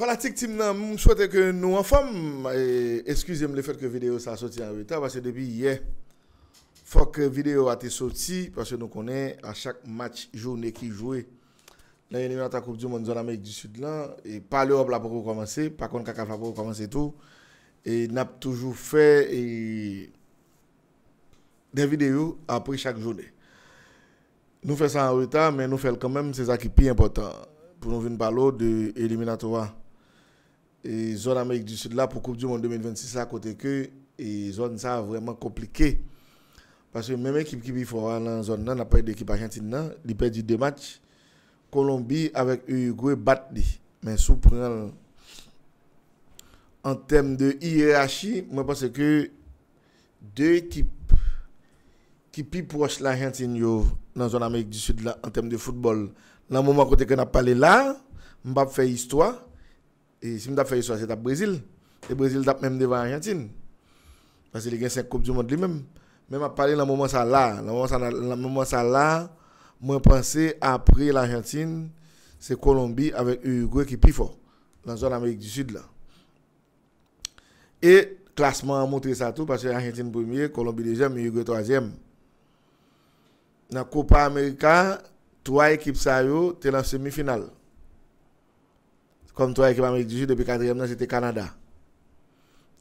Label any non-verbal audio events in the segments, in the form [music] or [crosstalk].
Fanatique team je souhaite que nous en forme. Excusez-moi le fait que la vidéo a sorti en retard parce que depuis hier, faut que la vidéo a été sortie parce que nous connaissons à chaque match journée qui joue. Dans l'élimination de la Coupe du Monde, dans l'Amérique du Sud, là, et pas l'Europe là pour commencer, par contre, Kaka là pour commencer tout. Et n'a toujours fait des vidéos après chaque journée. Nous faisons ça en retard, mais nous faisons quand même, c'est ça qui est plus important pour nous venir parler de l'éliminatoire et zone Amérique du Sud là pour Coupe du Monde 2026 à côté que et zone ça vraiment compliqué parce que même équipe qui faut dans la zone là n'a pas d'équipe argentine là il perdu deux matchs Colombie avec Uruguay bat mais sous en termes de hiérarchie moi pense que deux équipes qui plus proches l'Argentine dans zone Amérique du Sud là en termes de football dans le moment côté que a parlé là Mbappé fait histoire et si je fais l'histoire, c'est le Brésil. Le Brésil est même devant l'Argentine. Parce qu'il a gagné 5 Coupes du Monde lui-même. Même à parler dans le moment ça là, dans le moment ça là, moi pensais après l'Argentine, c'est Colombie avec Uruguay qui est plus fort dans l'Amérique zone Amérique du Sud Et le classement a montré ça tout parce que l'Argentine premier, Colombie deuxième, Uruguay troisième. Dans la Copa América, trois équipes ça yo, la en semi-finale comme toi équipe Amérique du Sud, depuis quatrième, c'était Canada.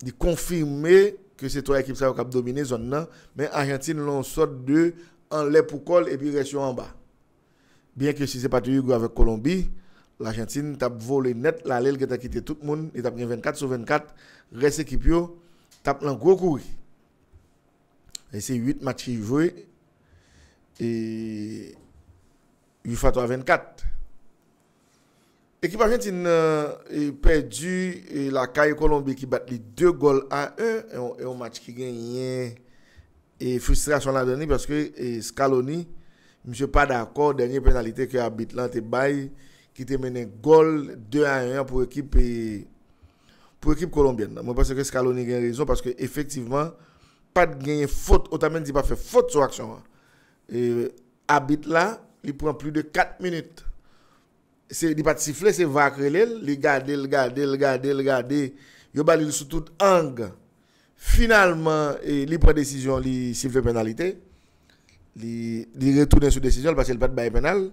Il confirmé que c'est toi équipe qui a dominé zone là, mais Argentine l'on sort de en l'air pour col et puis reste en bas. Bien que si c'est pas du avec Colombie, l'Argentine t'a volé net la l'aile qui t'a quitté tout le monde, et t'a pris 24 sur 24, reste équipe yo, t'a un gros coup. Et c'est 8 matchs joués et 8 fois 3 24. L'équipe argentine a euh, perdu la CAI Colombie qui bat les deux goals à un. et un match qui gagne. Et frustration la dernière parce que Scaloni, je ne suis pas d'accord, dernière pénalité que l'arbitre là bail qui te mené goal 2 à 1 pour l'équipe pour équipe colombienne. Je pense que Scaloni a raison parce que effectivement pas de gagner faute, n'a pas fait faute sur l'action. Et là, il prend plus de 4 minutes c'est il pas siffler c'est va creler il garder le garder le garder le garder yo balil sous toute angle finalement et il prend décision il fait pénalité il il retourne sur décision parce qu'il pas de bail pénal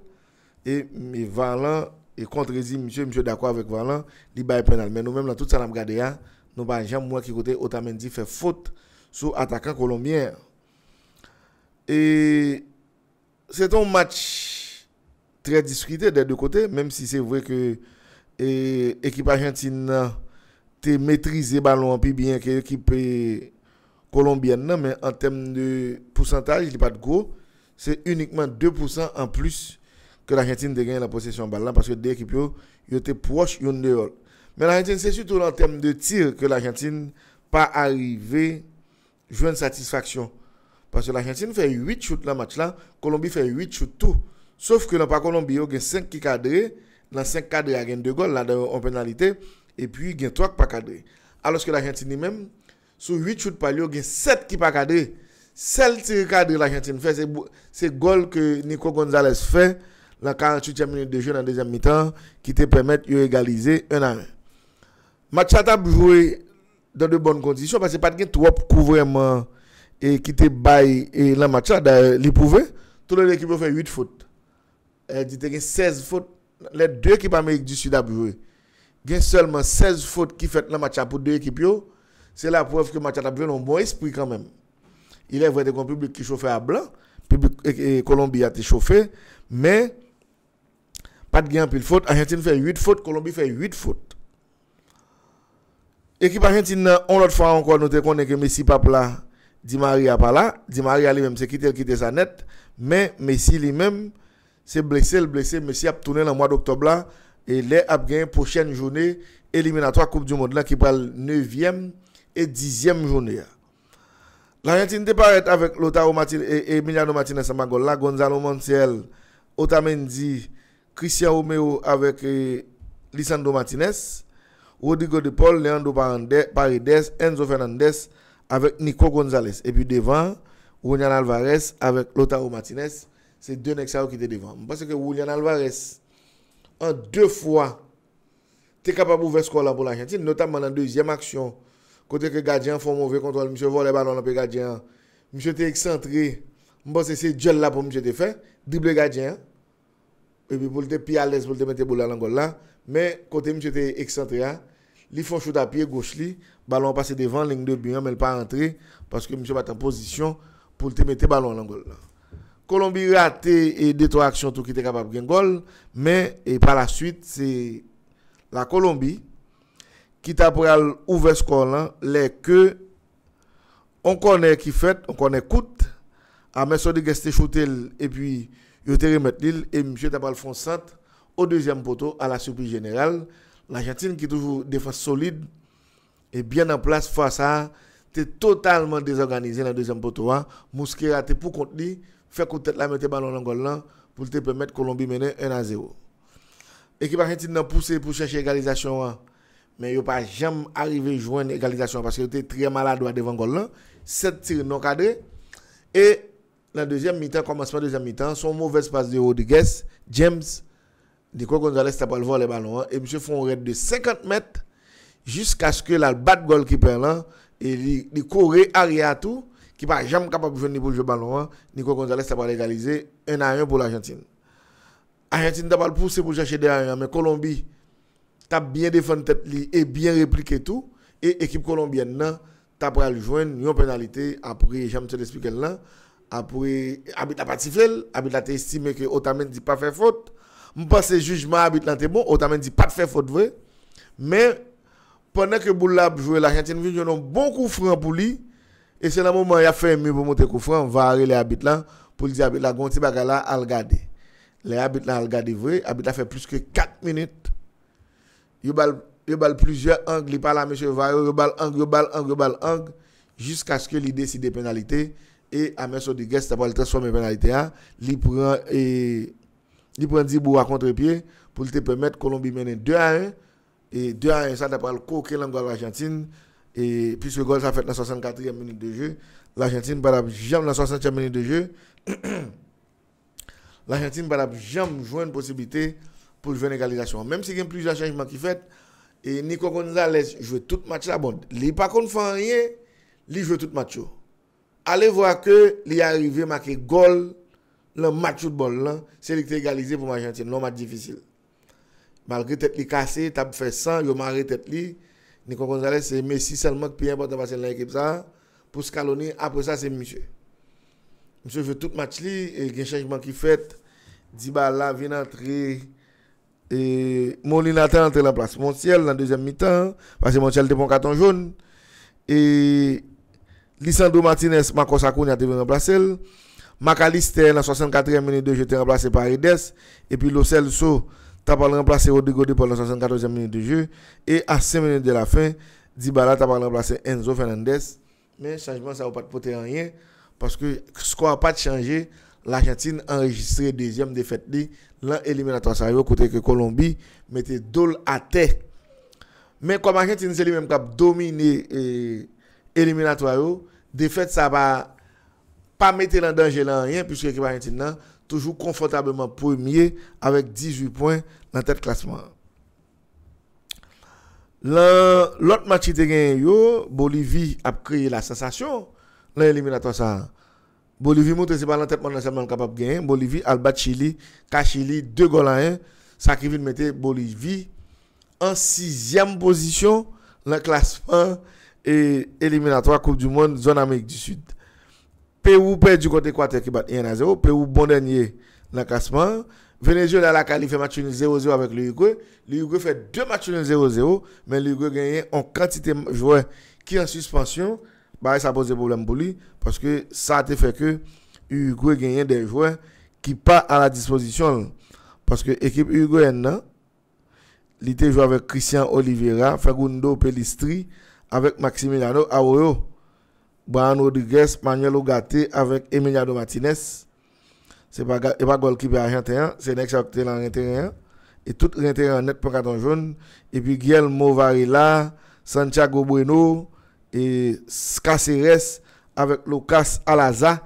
et mais Valan et contredit monsieur monsieur d'accord avec Valan il bail pénal mais nous même dans tout ça l'a regardé là nous pas jamais moi qui côté Otamendi fait faute sur attaquant colombien et c'est un match très discuté des deux côtés, même si c'est vrai que l'équipe argentine a maîtrisé le ballon bien que l'équipe euh, colombienne, mais en termes de pourcentage, il n'y a pas de gros. C'est uniquement 2% en plus que l'Argentine a gagné la possession de balle parce que deux équipes étaient proches de l'autre. Mais l'Argentine, c'est surtout en termes de tir que l'Argentine pas arrivé à satisfaction. Parce que l'Argentine fait 8 shoots la match là, Colombie fait 8 shoots tout. sauf ke nan pakon lombi yo gen 5 ki kadre nan 5 kadre a gen 2 gol la en penalite, epi gen 3 ki pa kadre aloske l'Agentine men sou 8 foot pali yo gen 7 ki pa kadre sel ti kadre l'Agentine se gol ke Nico Gonzales fe, nan 48e minute deje nan 2e mi tan, ki te pemet yo egalize 1-1 matcha ta boujou dan de bon kondisyon, pasi pati gen tou wap kouvou yaman ki te baye lan matcha li pouve, tou le ekipo fe 8 foot lè eh, dite gen 16 fote, lè dwe ekip Amerik di Sudaburwe, gen selman 16 fote ki fèt la matcha pou dwe ekip yo, se la pouf ke matcha taburwe non bon espri kanmem. Ilè vwè de kon publik ki chofè a blan, publik e Kolombi a te chofè, men, pat gen apil fote, Argentine fè 8 fote, Kolombi fè 8 fote. Ekip Argentine, on lòt fwa anko anko anote kon enke Messi papla, Di Maria pa la, Di Maria li mèm se kite, el kite sa net, men, Messi li mèm, c'est blessé, le blessé, monsieur a tourné dans le mois d'octobre là, et les a gagné prochaine journée éliminatoire Coupe du Monde là, qui parle 9e et 10e journée. L'Argentine départ avec Lotaro Martinez et Emiliano Martinez Magola, Gonzalo Montiel, Otamendi, Christian Romeo avec eh, Lisandro Martinez, Rodrigo De Paul, Leandro Paredes, Enzo Fernandez avec Nico Gonzalez. Et puis devant, Ronyan Alvarez avec Lotaro Martinez c'est deux nègres qui étaient devant. Parce que William Alvarez, en deux fois, était capable d'ouvrir ce score pour l'Argentine, notamment dans la deuxième action. Côté que gardien font mauvais contrôle, monsieur vole ballon dans le gardien. Monsieur était excentré. Je pense que c'est Dieu là pour monsieur fait. Double gardien. Et puis pour le pied à l'aise, pour le mettre boule à l'angle là. Mais côté monsieur était excentré, il hein. font shoot à pied gauche, li, ballon passé devant, ligne de but, hein, mais il pas entré parce que monsieur pas en position pour te mettre ballon à l'angle là. Colombie raté et détruit l'action tout qui était capable de gagner mais et par la suite c'est la Colombie qui t'a ouvert score là hein. les que on connaît qui fait on connaît coûte à de Geste Chotel et puis il était remettre l'île et monsieur t'a pas le fond au deuxième poteau à la surprise générale l'Argentine qui toujours défense solide et bien en place face à t'es totalement désorganisé dans le deuxième poteau hein. Mousquera t'es pour contre lui Fèk ou tèt la metè balon nan gol nan pou tèt pèmèt Kolombi menè 1-0. Ekipa Gentil nan pousse pou chèche egalizasyon an. Men yo pa jèm arrivè jouen egalizasyon an. Paske yo tèt trè maladwa devan gol nan. Sèt tir nan kadre. Et la deuxième mi-tan, konbansman deuxième mi-tan. Son mauve espace de haut de Gess. James, di kwa Gonzales tapal volè balon an. Et M. Fonred de 50 mèt. Jusk aske la bat gol ki per lan. Et di kore ari atou. ki pa jam kapap jouen ni boujou balonwa, niko Gonzalez tapal legalize, en a yon pou l'Argentine. Argentine tapal pousse pou jache de a yon, men Kolombie tap bien defen tet li, e bien replike tout, e ekip Kolombienne nan, tapal jouen, yon penalite, apri jam te despikel lan, apri, abit apatifel, abit atestime ke otamen di pa fe fote, mpase jujman abit lan te bon, otamen di pa te fe fote ve, men, pwene ke bou lab jouen l'Argentine, jounon bon kou fran pou li, E se nan mou mwen ya fe mè pou mwote kou fran, vare le abit lan pou li di abit lan gonti bagala al gade. Le abit lan al gade vre, abit lan fe plus ke 4 minit. Yo bal pluje ang li pala mèche vare, yo bal ang, yo bal ang, yo bal ang, jisk aske li deside penalite, e amèso di gèst apal transforme penalite a, li pran di bou a kontre piye pou li te pèmèt Kolombi mènen 2-1, e 2-1 sa apal kouke lango al vajantine, Et puis ce gol sa fète nan 64e minute de jeu. L'Argentine badab jèm nan 64e minute de jeu. [clears throat] L'Argentine badab jèm jouen posibité pou jouen egalizasyon. Mèm se gen plusieurs changements ki fète, et Nico Gonzalez joué tout match la bonne. Li pa kon fè en rien, li joué tout match yo. Ale vwa ke li arrivè maké gol le match yo de bonne lan, selekte egalizé pou l'Argentine, l'on match difficile. Malgré tèp li kase, tab fè 100, yo marre tèp li, Nikon Gonzales se mesi salmant piye bote basen la ekip sa. Pou skaloni apre sa se misye. Mse ve tout match li, gen chanjman ki fet. Diba la ven atre. E moni naten atre la plas. Montiel nan deuxième mi tan. Basen Montiel te pon katon joun. E Lissando Martinez makos akoun ya te ven remplasel. Makaliste nan 64e meni de jete remplase par Hides. E pi Lossel sou... ta pa l remplase Rodrigo Dupont la 74e minute de jeu, e a 5 minute de la fin, Dibala ta pa l remplase Enzo Fernandez, men chanjman sa ou pa te pote an yen, paske skou an pa te chanje, l'Argentine enregistre deuxième defete li, lan eliminatoire sa yon kote ke Kolombie, mette dole a te. Men kom Argentine se li menm kap domine eliminatoire ou, defete sa ba pa mette lan denje lan an yen, pise ki Argentine nan, Toujou konfortabelman pou emye Avèk 18 poin nan tèt klasman Lòt mati te genye yo Bolivie ap kriye la sensasyon Nan eliminato sa Bolivie mou tèse pa nan tèt moun Nasalman kapap genye Bolivie al bat chili, kachili, 2 gol an Sakivine mette Bolivie An 6èm posisyon Nan klasman e Eliminato a Kouk du Moun Zon Amèk du Sud Pe ou pe du kote kwa te ki bat 1-0, pe ou bon denye nan klasman. Venezio la la kali fe maturin 0-0 avèk l'Uyugwe. L'Uyugwe fe 2 maturin 0-0, men l'Uyugwe genyen an kantite jouè ki an suspansyon. Barè sa boze boulèm bou li, paske sa te fe ke Uyugwe genyen de jouè ki pa an la disposisyon. Paske ekip Uyugwe en nan, li te jouè avèk Christian Oliveira, Fagundo Pelistri, avèk Maxime Lano, Aweo. Brian Rodriguez, Manuel Ogate avec Emiliano Martinez. Ce n'est pas, pas gol qui c'est Nex qui est à Et tout en net pour carton jaune. Et puis Guillermo Movarilla, Santiago Bueno, et Caceres avec Lucas Alaza.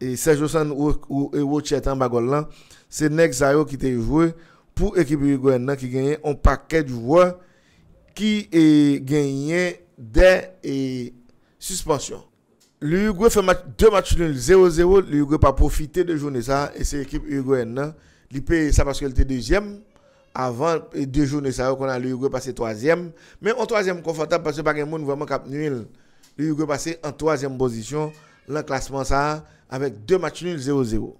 Et Sergio San ou en là. C'est Nex qui était joué pour l'équipe uruguayenne qui a gagné un paquet de voix qui a gagné des suspension. Le L'Uruguay fait deux matchs nuls, 0-0. Le L'Uruguay pas profité de journée ça. Et c'est l'équipe uruguayenne. Il hein. paye ça parce qu'elle était deuxième. Avant deux journées ça, qu'on a l'Uruguay passé troisième. Mais en troisième confortable parce que pas monde vraiment cap nul. L'Uruguay passé en troisième position. l'enclassement, classement ça, avec deux matchs nuls, 0-0.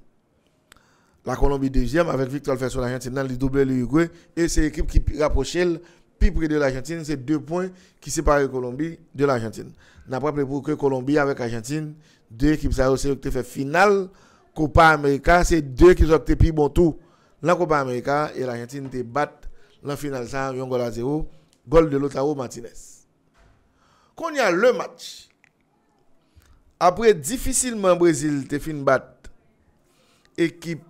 La Colombie deuxième avec Victor Fesson, l'Argentine, le double l'Uruguay. Et c'est l'équipe qui rapprochait plus près de l'Argentine, c'est deux points qui séparent Colombie de l'Argentine. N'a pas pour que Colombie avec Argentine, deux équipes ça aussi fait finale Copa América, c'est deux qui ont été plus bon tout. La Copa América et l'Argentine te battent la finale ça un goal à zéro, goal de lottawa Martinez. Quand il y a le match après difficilement Brésil te fin battre équipe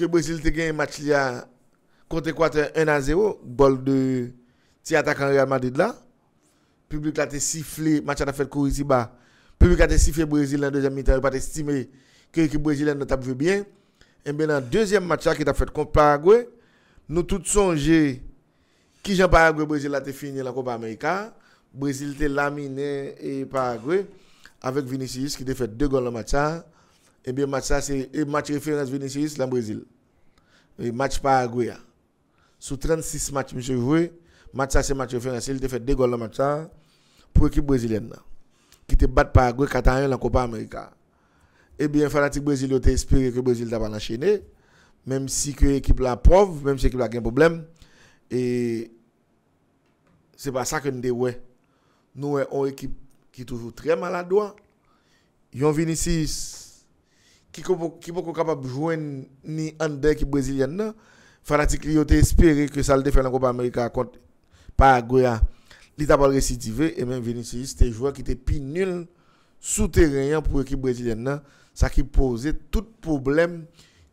Kè Brésil te gen yon match li a konte kwa te 1-0, bol de ti atakan riyal madid la. Publika te sifle, match a te fet kou yon si ba. Publika te sifle Brésil lan dejan mi tan yon pa te stime kè yon ki Brésil lan te tabve bien. En ben nan dezyen match a ki ta fet kon paragwe, nou tout sonje ki jan paragwe Brésil la te finye la kouba Amerika. Brésil te laminè e paragwe avèk Vinicius ki te fet 2 gol lan match a. et eh bien match ça c'est eh, match référence Vinicius là Brésil et match Paraguay sous 36 matchs monsieur joué match ça c'est match référence il a fait deux goals dans match ça pour l'équipe brésilienne qui te bat Paraguay 4 à 1 dans Copa América et eh bien fanatique Brésil ont espéré que le Brésil va pas enchaîné même si que l'équipe la preuve, même si l'équipe a un problème et c'est pas ça que nous devons nous avons une équipe qui est toujours très maladroite ils ont Vinicius Ki pou kou kapab jouen ni andè ekip Brezilyen nan, fana ti kriyo te espere ke sa lde fè langou pa Amerika akont pa Goya. Li tapal resitive, e men Venise, te jouan ki te pinul souterenyan pou ekip Brezilyen nan, sa ki pose tout problem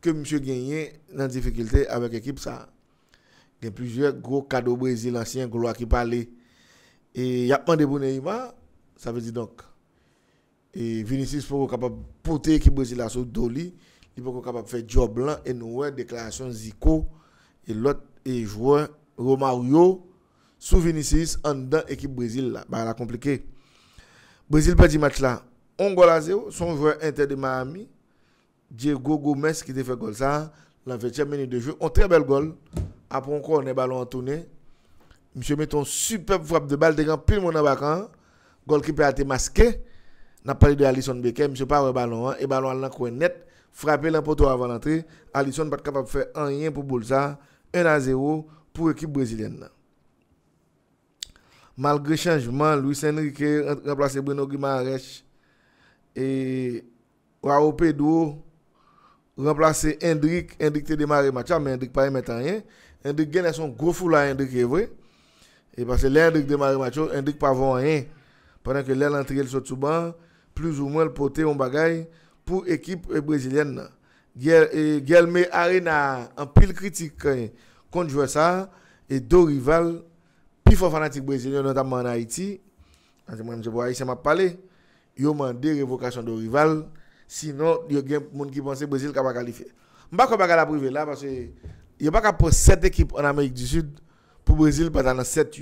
ke M. Ganyen nan difikilte avèk ekip sa. Gen plijouè, gwo kado Brezilyen, si yon gwo lwa ki pale. E yapman de boune ima, sa vè di donk. Et Vinicius pour capable porter l'équipe Brésil à Doli, il pour capable faire job blanc et nous ouais déclaration Zico et l'autre joueur Romario sous Vinicius en dans équipe Brésil là, bah la compliqué. Brésil le match là. On goal à zéro. son joueur inter de Miami Diego Gomez qui a fait goal ça la 20e minute de jeu, Un très bel goal. Après encore on est ballon en tournée. Monsieur met une superbe frappe de balle de grand pile mon abacan. Goal qui peut être masqué. na pali de Alisson beke, mse pa wè balon an, e balon an nan kwen net, frape lèm poto avan antre, Alisson bat kapab fè an yen pou boulsa, 1-0 pou ekip brezilen nan. Malgre chanjman, Louis Saint-Denis ke remplace Bruno Guimareche, e wawopè d'o, remplace Hendrik, Hendrik te demare matya, men Hendrik pa yon metan yen, Hendrik genè son gofou la Hendrik evwe, e basse lè Hendrik demare matyo, Hendrik pa van yen, penen ke lè l'antre yon sot souban, plus ou moins le porter un bagage pour l'équipe brésilienne. Guelme Arena en pile critique hein, contre joueur ça et deux rivales plus fort fanatique brésilien notamment en Haïti. Moi je vois Haïti m'a parlé. ont demandé révocation de rival sinon il y a des monde qui le Brésil capable qualifier. vais pas la priver là parce que il y a pas qu'à pour sept équipes en Amérique du Sud pour le Brésil pendant 7 sept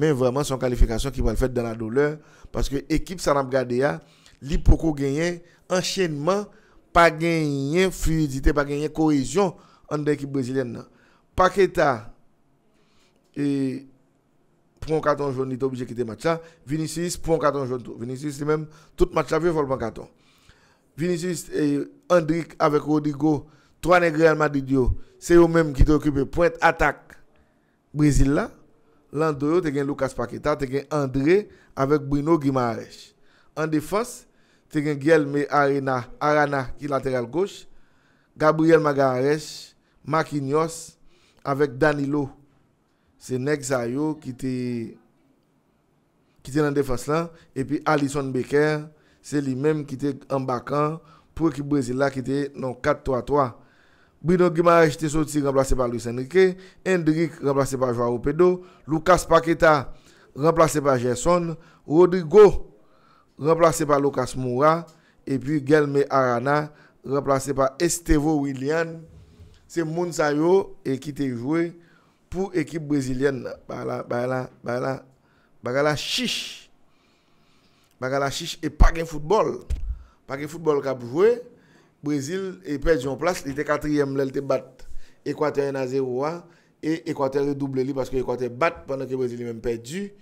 men vreman son kalifikasyon ki wale fet dan la doler paske ekip Sanam Gadea li poko genyen enchenman pa genyen fluidite, pa genyen koizyon an de ekip brezilen nan Paketa e pronkaton jouni to objekite matcha, Vinicius pronkaton jouni Vinicius li menm tout matcha ve volponkaton Vinicius e Hendrik avek Rodrigo 3 negre an madidio se yo menm ki te okipe point atak brezil la Lando yo te gen Lucas Paqueta, te gen André, avèk Bruno Guimareche. An defans, te gen Gielme Arana ki lateral goche, Gabriel Magareche, Mark Inios, avèk Danilo. Se Nek Zayo ki te nan defans lan, epi Alisson Becker, se li menm ki te en bakan, pou ki Brezila ki te nan 4-3-3. Bruno Guimaraes était sorti remplacé par Luis Enrique, Hendrik remplacé par Joao Pedro, Lucas Paqueta remplacé par Gerson, Rodrigo remplacé par Lucas Moura et puis Gelme Arana remplacé par Estevo Willian. C'est Mounsayo et qui était joué pour l'équipe brésilienne Bagala bagala bagala bagala chiche. Bagala chiche et pas de football. Pas de football qui a joué. Brésil est perdu en place, il était quatrième, là, il était battu Équateur 1 à 0 et Équateur double lui parce que Équateur bat pendant que Brésil est même perdu.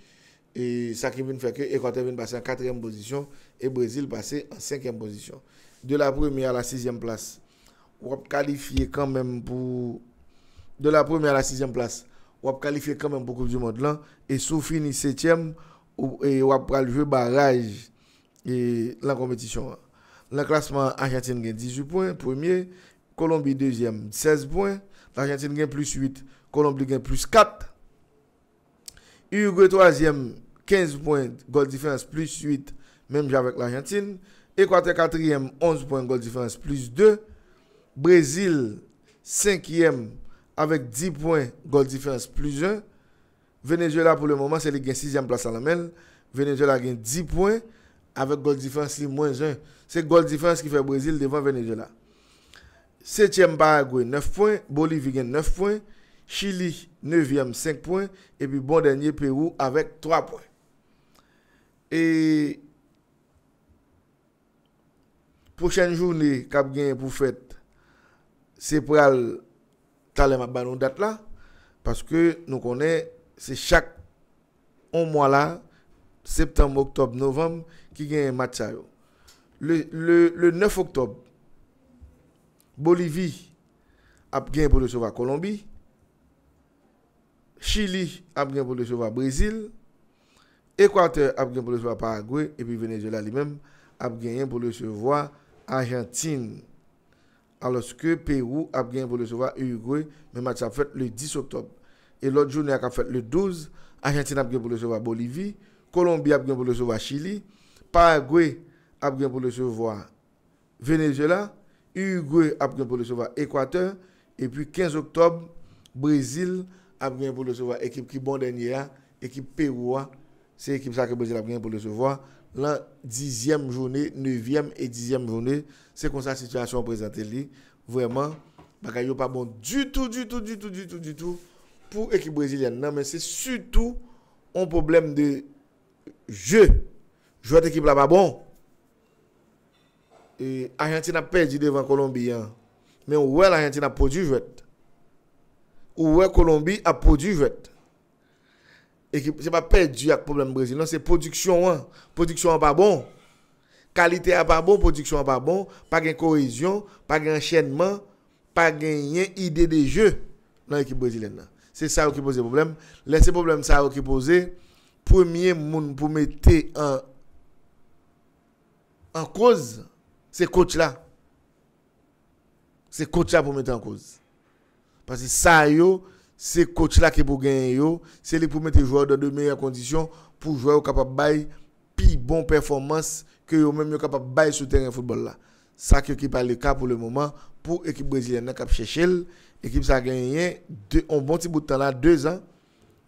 Et ça qui vient faire que Équateur vient passer en quatrième position et Brésil passer en cinquième position. De la première à la sixième place, on qualifié quand même pour. De la première à la sixième place, on qualifié quand même pour Coupe du Monde là. Et sous fini septième, on va jouer barrage et la compétition. Hein. Le classement, Argentine gagne 18 points, premier. Colombie, deuxième, 16 points. L'Argentine gagne plus 8. Colombie gagne plus 4. Uruguay, troisième, 15 points. Goal difference plus 8, même avec l'Argentine. Équateur, quatrième, 11 points. Goal difference plus 2. Brésil, cinquième, avec 10 points. Goal difference plus 1. Venezuela, pour le moment, c'est le 6e place à la mêle. Venezuela gagne 10 points avec goal différence moins 1. C'est goal qui fait Brésil devant Venezuela. 7e Paraguay 9 points, Bolivie 9 points, Chili 9e 5 points et puis bon dernier Pérou avec 3 points. Et prochaine journée cap pour fête c'est pour talem à date là parce que nous connaissons c'est chaque un mois là Septembe, oktob, novem, ki genye matcha yo. Le 9 oktob, Bolivie ap genye Boulouseva, Kolombie. Chili ap genye Boulouseva, Brésil. Équateur ap genye Boulouseva, Paraguay. Et puis Venezuela li mèm ap genye Boulouseva, Argentine. Alors que Pérou ap genye Boulouseva, Uruguay. Men matcha fète le 10 oktob. Et l'autre jour n'y a ka fète le 12. Argentine ap genye Boulouseva, Bolivie. Colombie a pour recevoir Chili, Paraguay a pour recevoir Venezuela, Uruguay a pour recevoir Équateur, et puis 15 octobre, Brésil a bien pour recevoir équipe qui est bon dernière, équipe Pérou, c'est l'équipe ça que Brésil a bien pour recevoir. La dixième journée, neuvième et dixième journée, c'est comme ça la situation présentée. Vraiment, bagaille pas bon du tout, du tout, du tout, du tout, du tout pour l'équipe brésilienne. Non, mais c'est surtout un problème de Jouet ekip la babon e, Argentina pe di devan Colombi Men ou wè l'Argentina produ jouet Ou wè Colombi a produ jouet Ekip, se pa pe di ak problem Brezil Nan se produksyon an Produksyon an babon Kalite an babon, produksyon an babon Pa gen kohizyon, pa gen chenman Pa gen yen ide de jou Nan ekip Brezilen Se sa ou ki pose problem Lese problem sa ou ki pose premye moun pou mette an an kouz, se kouch la se kouch la pou mette an kouz pasi sa yo, se kouch la ki pou genyen yo, se li pou mette jou do de meya kondisyon pou jou yon kapap bay, pi bon performans ki yon men yon kapap bay sou teren foutbol la, sa ki yon ki pale ka pou le mouman, pou ekip brezilian ekip chechel, ekip sa genyen yon bon ti boutan la, 2 an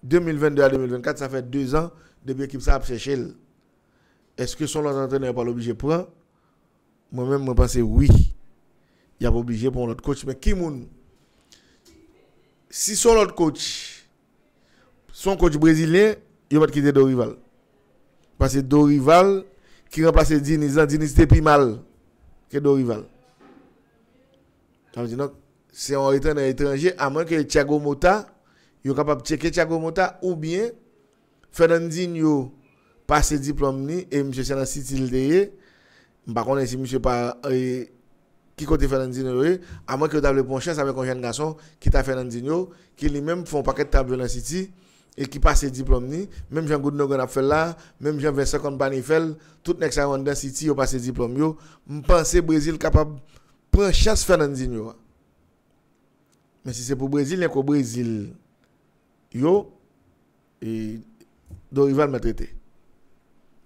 2022 à 2024, ça fait deux ans depuis l'équipe ça a séché. Est-ce que son autre entraîneur n'est pas obligé de prendre Moi-même, je pense oui. Il a pas obligé pour l'autre coach. Mais qui moun Si son autre coach, son coach brésilien, il va quitter Dorival. Parce que Dorival, qui remplace Dinizan, hein, Diniz était plus mal que Dorival. Ça veut dire c'est un étranger, à moins que Thiago Mota yo kapab cheke Tiago Mouta ou bien Fernandinho pase diplomi ni, e mje se nan siti il deye, mpa konen si mje pa e, ki kote Fernandinho e, a man ki yo table pon chans ave konjen Gasson ki ta Fernandinho ki li men fon paket table nan siti e ki pase diplomi ni, menm Jean-Gaudenot Gonaphella, menm Jean-Vincent Konpanifel, tout nek sa yon nan siti yo pase diplomi yo, mpanse Brezil kapab pon chans Fernandinho men si se pou Brezil, lè ko Brezil yo, et Dorival m'a traité.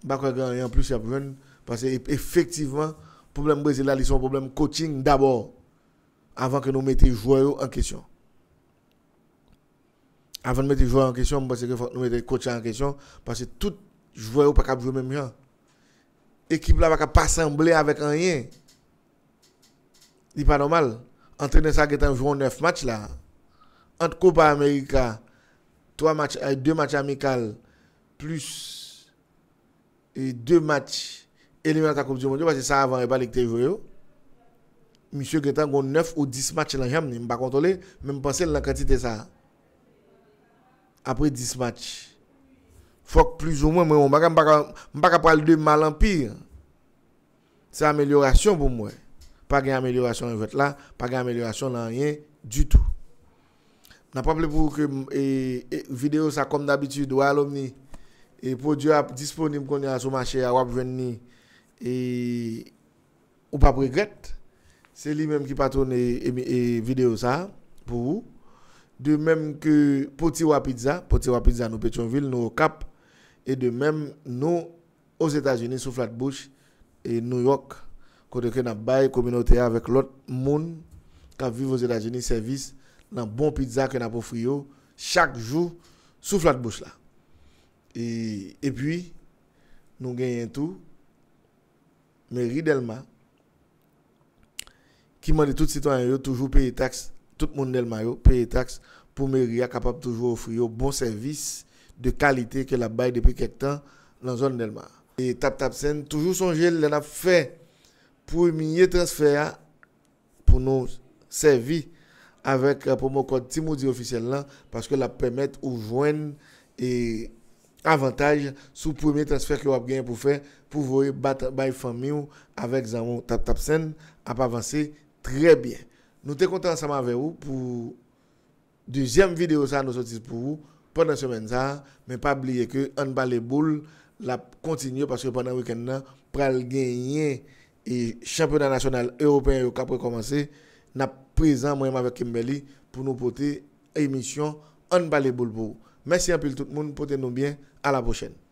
Bah, quoi, gagner en plus, il y a besoin, parce que le problème Brésil, là, ils sont un problème coaching d'abord, avant que nous mettions les joueurs en question. Avant de mettre les joueurs en question, parce que nous mettre les coachs en question, parce que tout joueur pas capable jouer même genre. Hein. Équipe là pas pas sembler avec rien. Ce n'est pas normal. Entre ça qui est un joueur 9 matchs là. Entre Copa América, trois matchs, euh, deux matchs amicaux, plus et deux matchs éliminés à la Coupe du Monde, parce que ça avant, il n'y a pas Monsieur Gretan a 9 ou 10 matchs dans je ne pas contrôler, même penser la quantité ça. Après 10 matchs. Faut que plus ou moins, Je ne ne pas parler de mal en pire. C'est amélioration pour moi. Pas d'amélioration en fait là, pas d'amélioration dans rien du tout. nan pa ple pou ou ke video sa konn d'abitid ou alon ni e pou diwa disponim konn ya soumache a wap ven ni e ou pa pregret se li menm ki patoun e video sa pou ou de menm ke poti wapidza poti wapidza nou Petronville, nou Okap e de menm nou os Etageni sou Flatbush e New York koteke nan baye kominote ya vek lot moun ka viv os Etageni servis nan bon pizza ke nan pou friyo, chak jou, souflat bouch la. E, e pwi, nou genyen tou, mè ri delman, ki mande tout siton an yo, toujou paye tax, tout moun delman yo, paye tax, pou mè ri a kapap toujou ou friyo, bon servis, de kalite ke la baye depi ket tan, nan zon delman. E, tap tap sen, toujou son jel lè la fè, pou mè nye transfer pou nou servis, avèk pou mò kòd timoudi ofisyel lan, paske la pèmèt ou jwen e avantaj sou pwemye transfer ki wap genye pou fè, pou vwoye bat bay fami ou avèk zanwou tap-tap sen, ap avansè trè bien. Nou tè kontè anseman vè ou, pou duzyèm videyo sa nou sotis pou ou, pwèndan semen zan, mè pabliye ke an balè boul la kontinye, paske pwèndan wèken nan, pral genye e championan nasyonal european yo kapre komanse, n'a présent moi avec Kimberly pour nous porter émission en balle boule Merci à tout le monde, portez-nous bien, à la prochaine.